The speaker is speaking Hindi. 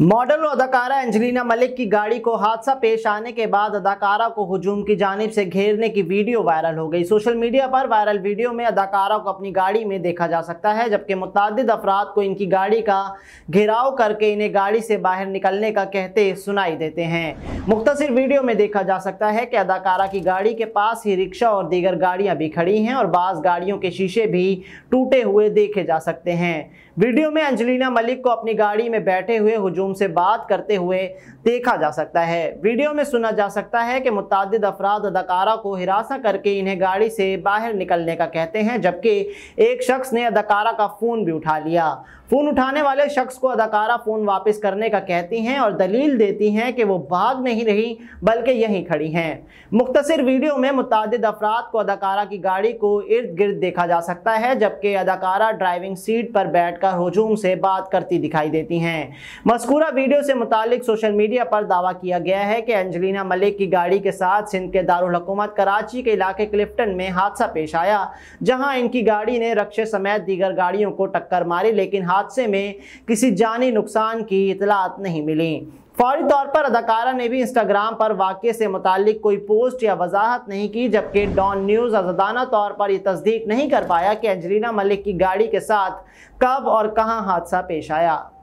मॉडल और अदाकारा एंजलिना मलिक की गाड़ी को हादसा पेश आने के बाद अदाकारा को हुजूम की जानब से घेरने की वीडियो वायरल हो गई सोशल मीडिया पर वायरल वीडियो में अदाकारा को अपनी गाड़ी में देखा जा सकता है जबकि मुतद अफराद को इनकी गाड़ी का घेराव करके इन्हें गाड़ी से बाहर निकलने का कहते सुनाई देते हैं मुख्तर वीडियो में देखा जा सकता है कि अदाकारा की गाड़ी के पास ही रिक्शा और दीगर गाड़ियाँ भी खड़ी हैं और बाज़ गाड़ियों के शीशे भी टूटे हुए देखे जा सकते हैं वीडियो में अंजलिना मलिक को अपनी गाड़ी में बैठे हुए हजूम मखदूम से बात करते हुए देखा जा सकता है वीडियो में सुना जा सकता है कि मुतद अफराद अदाकारा को हिरासा करके इन्हें गाड़ी से बाहर निकलने का कहते हैं जबकि एक शख्स ने अदाकारा का फ़ोन भी उठा लिया फ़ोन उठाने वाले शख्स को अदाकारा फ़ोन वापस करने का कहती हैं और दलील देती हैं कि वो भाग नहीं रही बल्कि यहीं खड़ी हैं मुख्तर वीडियो में मुतद अफराद को अदाकारा की गाड़ी को इर्द गिर्द देखा जा सकता है जबकि अदाकारा ड्राइविंग सीट पर बैठकर हजूम से बात करती दिखाई देती हैं मस्कूर पूरा वीडियो से मुतालिक सोशल मीडिया पर दावा किया गया है कि अंजलिना मलिक की गाड़ी के साथ सिंध के दारकूमत कराची के इलाके क्लिफ्टन में हादसा पेश आया जहां इनकी गाड़ी ने रक्शे समेत दीगर गाड़ियों को टक्कर मारी लेकिन हादसे में किसी जानी नुकसान की इतलात नहीं मिली फौरी तौर पर अदाकारा ने भी इंस्टाग्राम पर वाक़े से मुतक कोई पोस्ट या वजाहत नहीं की जबकि डॉन न्यूज़ आजादाना तौर पर यह तस्दीक नहीं कर पाया कि अंजलिना मलिक की गाड़ी के साथ कब और कहां हादसा पेश आया